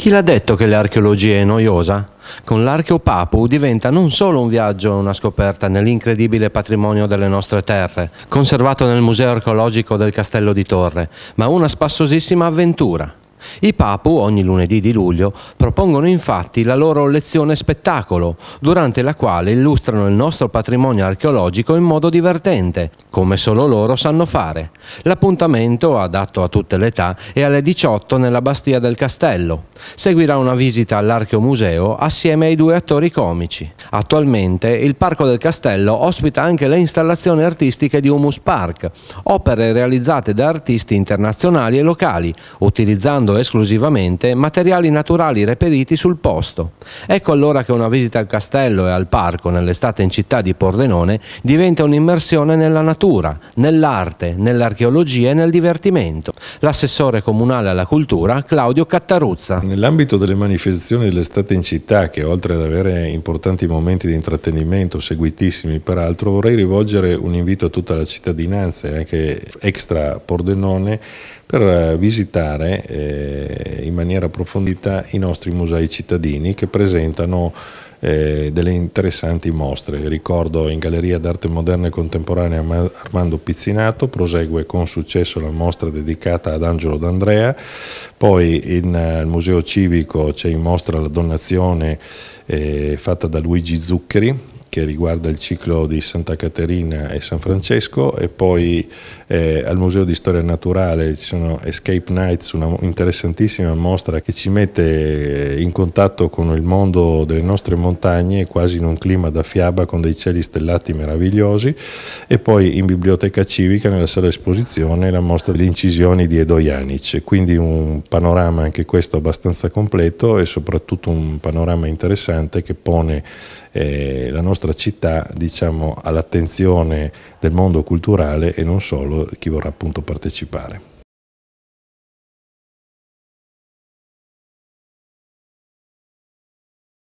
Chi l'ha detto che l'archeologia è noiosa? Con l'archeopapu diventa non solo un viaggio e una scoperta nell'incredibile patrimonio delle nostre terre, conservato nel Museo archeologico del Castello di Torre, ma una spassosissima avventura. I Papu, ogni lunedì di luglio, propongono infatti la loro lezione spettacolo, durante la quale illustrano il nostro patrimonio archeologico in modo divertente, come solo loro sanno fare. L'appuntamento, adatto a tutte le età, è alle 18 nella Bastia del Castello. Seguirà una visita all'Archeomuseo assieme ai due attori comici. Attualmente il Parco del Castello ospita anche le installazioni artistiche di Humus Park, opere realizzate da artisti internazionali e locali, utilizzando esclusivamente materiali naturali reperiti sul posto. Ecco allora che una visita al castello e al parco nell'estate in città di Pordenone diventa un'immersione nella natura, nell'arte, nell'archeologia e nel divertimento. L'assessore comunale alla cultura, Claudio Cattaruzza. Nell'ambito delle manifestazioni dell'estate in città, che oltre ad avere importanti momenti momenti di intrattenimento seguitissimi peraltro, vorrei rivolgere un invito a tutta la cittadinanza e anche extra Pordenone per eh, visitare eh, in maniera approfondita i nostri musei cittadini che presentano eh, delle interessanti mostre. Ricordo in Galleria d'Arte Moderna e Contemporanea Armando Pizzinato, prosegue con successo la mostra dedicata ad Angelo D'Andrea, poi in, eh, al Museo Civico c'è in mostra la donazione eh, fatta da Luigi Zuccheri che riguarda il ciclo di Santa Caterina e San Francesco e poi eh, al Museo di Storia Naturale ci sono Escape Nights, una interessantissima mostra che ci mette in contatto con il mondo delle nostre montagne quasi in un clima da fiaba con dei cieli stellati meravigliosi e poi in Biblioteca Civica nella sala esposizione la mostra delle incisioni di Edo Janic, quindi un panorama anche questo abbastanza completo e soprattutto un panorama interessante che pone eh, la nostra nostra città diciamo, all'attenzione del mondo culturale e non solo chi vorrà appunto partecipare.